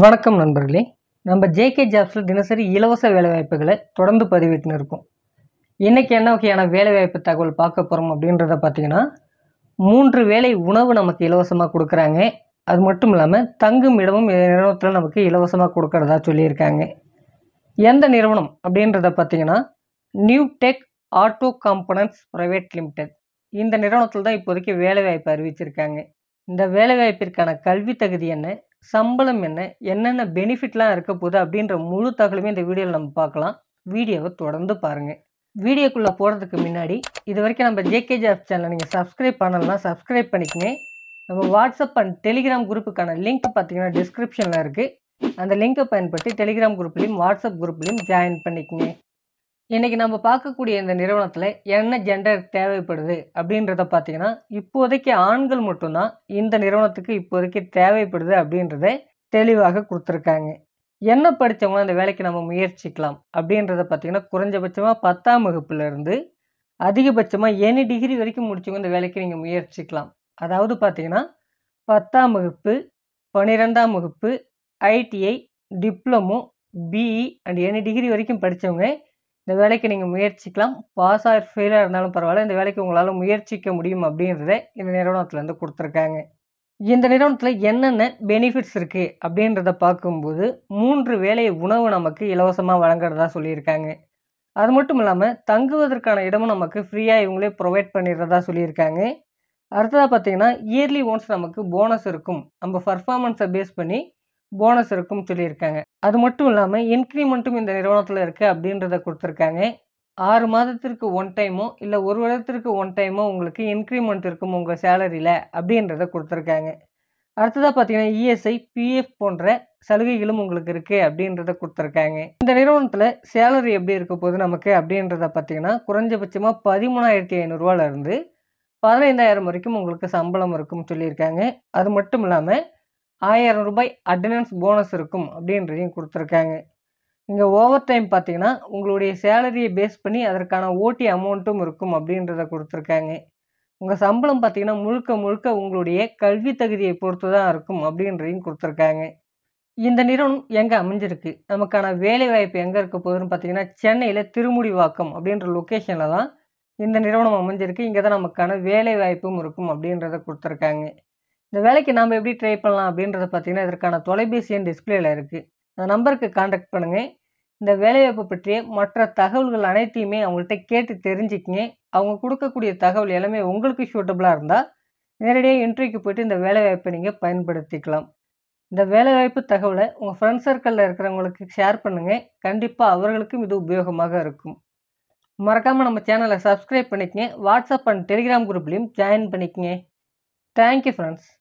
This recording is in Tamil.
வணக்கம் நண்பர்களே நம்ம ஜேகே ஜாப்ஸில் தினசரி இலவச வேலைவாய்ப்புகளை தொடர்ந்து பதிவிட்டுன்னு இருக்கோம் இன்றைக்கி என்ன வகையான வேலைவாய்ப்பு தகவல் பார்க்க போகிறோம் அப்படின்றத பார்த்திங்கன்னா மூன்று வேலை உணவு நமக்கு இலவசமாக கொடுக்குறாங்க அது மட்டும் இல்லாமல் தங்கும் இடமும் நிறுவனத்தில் நமக்கு இலவசமாக கொடுக்குறதா சொல்லியிருக்காங்க எந்த நிறுவனம் அப்படின்றத பார்த்திங்கன்னா new tech auto components private limited இந்த நிறுவனத்தில் தான் இப்போதைக்கு வேலைவாய்ப்பு அறிவிச்சிருக்காங்க இந்த வேலைவாய்ப்பிற்கான கல்வி தகுதி என்ன சம்பளம் என்ன என்னென்ன பெனிஃபிட்லாம் இருக்க போகுது அப்படின்ற முழு தகவலுமே இந்த வீடியோவில் நம்ம பார்க்கலாம் வீடியோவை தொடர்ந்து பாருங்கள் வீடியோக்குள்ளே போகிறதுக்கு முன்னாடி இது வரைக்கும் நம்ம ஆஃப் சேனலை நீங்கள் சப்ஸ்கிரைப் பண்ணலாம் சப்ஸ்கிரைப் பண்ணிக்கங்க நம்ம வாட்ஸ்அப் அண்ட் டெலிகிராம் குரூப்புக்கான லிங்க் பார்த்தீங்கன்னா டிஸ்கிரிப்ஷனில் இருக்குது அந்த லிங்க்கை பயன்படுத்தி டெலிகிராம் குரூப்லேயும் வாட்ஸ்அப் குரூப்லேயும் ஜாயின் பண்ணிக்கங்க இன்றைக்கி நம்ம பார்க்கக்கூடிய இந்த நிறுவனத்தில் என்ன ஜெண்டர் தேவைப்படுது அப்படின்றத பார்த்தீங்கன்னா இப்போதைக்கு ஆண்கள் மட்டும்தான் இந்த நிறுவனத்துக்கு இப்போதைக்கு தேவைப்படுது அப்படின்றத தெளிவாக கொடுத்துருக்காங்க என்ன படித்தவங்க அந்த வேலைக்கு நம்ம முயற்சிக்கலாம் அப்படின்றத பார்த்தீங்கன்னா குறைஞ்சபட்சமாக பத்தாம் வகுப்புலேருந்து அதிகபட்சமாக ஏழு டிகிரி வரைக்கும் முடிச்சவங்க இந்த வேலைக்கு நீங்கள் முயற்சிக்கலாம் அதாவது பார்த்தீங்கன்னா பத்தாம் வகுப்பு பன்னிரெண்டாம் வகுப்பு ஐடிஐ டிப்ளமோ பிஇ அண்ட் ஏழு டிகிரி வரைக்கும் படித்தவங்க இந்த வேலைக்கு நீங்கள் முயற்சிக்கலாம் பாஸ் ஆர் ஃபெயிலாக இருந்தாலும் பரவாயில்ல இந்த வேலைக்கு உங்களால் முயற்சிக்க முடியும் அப்படின்றத இந்த நிறுவனத்துலேருந்து கொடுத்துருக்காங்க இந்த நிறுவனத்தில் என்னென்ன பெனிஃபிட்ஸ் இருக்குது அப்படின்றத பார்க்கும்போது மூன்று வேலை உணவு நமக்கு இலவசமாக வழங்குறதா சொல்லியிருக்காங்க அது மட்டும் இல்லாமல் தங்குவதற்கான இடமும் நமக்கு ஃப்ரீயாக இவங்களே ப்ரொவைட் பண்ணிடுறதா சொல்லியிருக்காங்க அடுத்ததாக பார்த்தீங்கன்னா இயர்லி ஒன்ஸ் நமக்கு போனஸ் இருக்கும் நம்ம பர்ஃபார்மன்ஸை பேஸ் பண்ணி போனஸ் இருக்கும்னு சொல்லியிருக்காங்க அது மட்டும் இல்லாமல் இன்க்ரிமெண்ட்டும் இந்த நிறுவனத்தில் இருக்குது அப்படின்றத கொடுத்துருக்காங்க ஆறு மாதத்திற்கு ஒன் டைமோ இல்லை ஒரு வருடத்திற்கு ஒன் டைமோ உங்களுக்கு இன்க்ரிமெண்ட் இருக்கும் உங்கள் சேலரியில் அப்படின்றத கொடுத்துருக்காங்க அடுத்ததாக பார்த்தீங்கன்னா இஎஸ்ஐ e பிஎஃப் போன்ற சலுகைகளும் உங்களுக்கு இருக்குது அப்படின்றத கொடுத்துருக்காங்க இந்த நிறுவனத்தில் சேலரி எப்படி இருக்க போது நமக்கு அப்படின்றத பார்த்தீங்கன்னா குறைஞ்சபட்சமாக பதிமூணாயிரத்தி ஐநூறுரூவாலேருந்து பதினைந்தாயிரம் வரைக்கும் உங்களுக்கு சம்பளம் இருக்கும்னு சொல்லியிருக்காங்க அது மட்டும் இல்லாமல் ஆயிரம் ரூபாய் அட்டண்டன்ஸ் போனஸ் இருக்கும் அப்படின்றதையும் கொடுத்துருக்காங்க இங்கே ஓவர் டைம் பார்த்தீங்கன்னா உங்களுடைய சேலரியை பேஸ் பண்ணி அதற்கான ஓட்டி அமௌண்ட்டும் இருக்கும் அப்படின்றத கொடுத்துருக்காங்க உங்கள் சம்பளம் பார்த்தீங்கன்னா முழுக்க முழுக்க உங்களுடைய கல்வி தகுதியை பொறுத்து தான் இருக்கும் அப்படின்றதையும் கொடுத்துருக்காங்க இந்த நிறுவனம் எங்கே அமைஞ்சிருக்கு நமக்கான வேலை வாய்ப்பு எங்கே இருக்க போகுதுன்னு பார்த்தீங்கன்னா சென்னையில் திருமுடிவாக்கம் அப்படின்ற லொக்கேஷனில் தான் இந்த நிறுவனம் அமைஞ்சிருக்கு இங்கே தான் நமக்கான வேலை வாய்ப்பும் இருக்கும் அப்படின்றத கொடுத்துருக்காங்க இந்த வேலைக்கு நாம் எப்படி ட்ரை பண்ணலாம் அப்படின்றத பார்த்தீங்கன்னா இதற்கான தொலைபேசி எண் டிஸ்பிளேல இருக்குது அந்த நம்பருக்கு காண்டாக்ட் பண்ணுங்கள் இந்த வேலைவாய்ப்பு பற்றிய மற்ற தகவல்கள் அனைத்தையுமே அவங்கள்ட்ட கேட்டு தெரிஞ்சுக்கிங்க அவங்க கொடுக்கக்கூடிய தகவல் எல்லாமே உங்களுக்கு சூட்டபுளாக இருந்தால் நேரடியாக இன்டர்வியூக்கு போய்ட்டு இந்த வேலைவாய்ப்பை நீங்கள் பயன்படுத்திக்கலாம் இந்த வேலைவாய்ப்பு தகவலை உங்கள் ஃப்ரெண்ட் சர்க்கிளில் இருக்கிறவங்களுக்கு ஷேர் பண்ணுங்கள் கண்டிப்பாக அவர்களுக்கும் இது உபயோகமாக இருக்கும் மறக்காமல் நம்ம சேனலை சப்ஸ்கிரைப் பண்ணிக்கங்க வாட்ஸ்அப் அண்ட் டெலிகிராம் குரூப்லேயும் ஜாயின் பண்ணிக்கங்க தேங்க்யூ ஃப்ரெண்ட்ஸ்